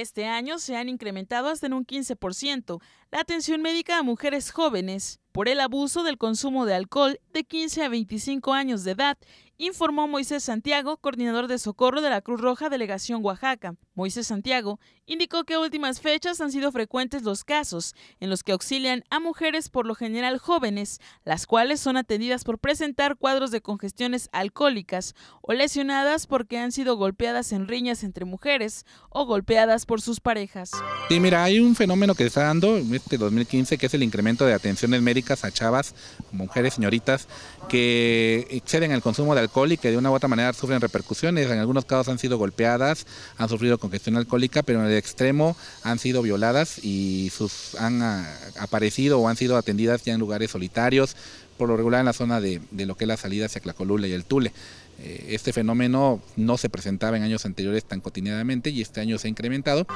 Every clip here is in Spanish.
Este año se han incrementado hasta en un 15% la atención médica a mujeres jóvenes por el abuso del consumo de alcohol de 15 a 25 años de edad informó Moisés Santiago, coordinador de socorro de la Cruz Roja Delegación Oaxaca. Moisés Santiago indicó que últimas fechas han sido frecuentes los casos en los que auxilian a mujeres por lo general jóvenes, las cuales son atendidas por presentar cuadros de congestiones alcohólicas o lesionadas porque han sido golpeadas en riñas entre mujeres o golpeadas por sus parejas. Sí, mira, hay un fenómeno que está dando en este 2015 que es el incremento de atenciones médicas a chavas, mujeres, señoritas que exceden el consumo de alcohólica que de una u otra manera sufren repercusiones. En algunos casos han sido golpeadas, han sufrido congestión alcohólica, pero en el extremo han sido violadas y sus, han ah, aparecido o han sido atendidas ya en lugares solitarios, por lo regular en la zona de, lo que es la salida hacia Clacolula y el Tule. Eh, este fenómeno no se presentaba en años anteriores tan cotidianamente y este año se ha incrementado.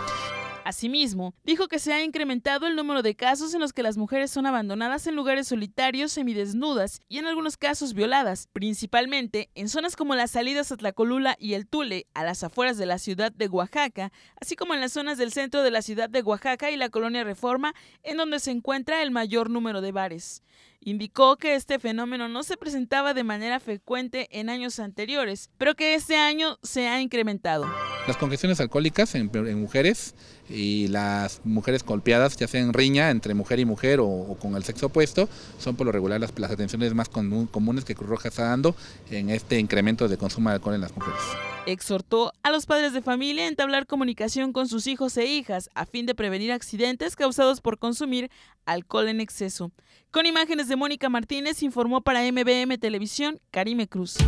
Asimismo, dijo que se ha incrementado el número de casos en los que las mujeres son abandonadas en lugares solitarios, semidesnudas y en algunos casos violadas, principalmente en zonas como las salidas a Tlacolula y el Tule, a las afueras de la ciudad de Oaxaca, así como en las zonas del centro de la ciudad de Oaxaca y la colonia Reforma, en donde se encuentra el mayor número de bares. Indicó que este fenómeno no se presentaba de manera frecuente en años anteriores, pero que este año se ha incrementado. Las congestiones alcohólicas en, mujeres y las mujeres golpeadas, ya sea en riña entre mujer y mujer o, con el sexo opuesto, son por lo regular las, las atenciones más comunes que Cruz Roja está dando en este incremento de consumo de alcohol en las mujeres. Exhortó a los padres de familia a entablar comunicación con sus hijos e hijas a fin de prevenir accidentes causados por consumir alcohol en exceso. Con imágenes de Mónica Martínez informó para MBM Televisión Karime Cruz.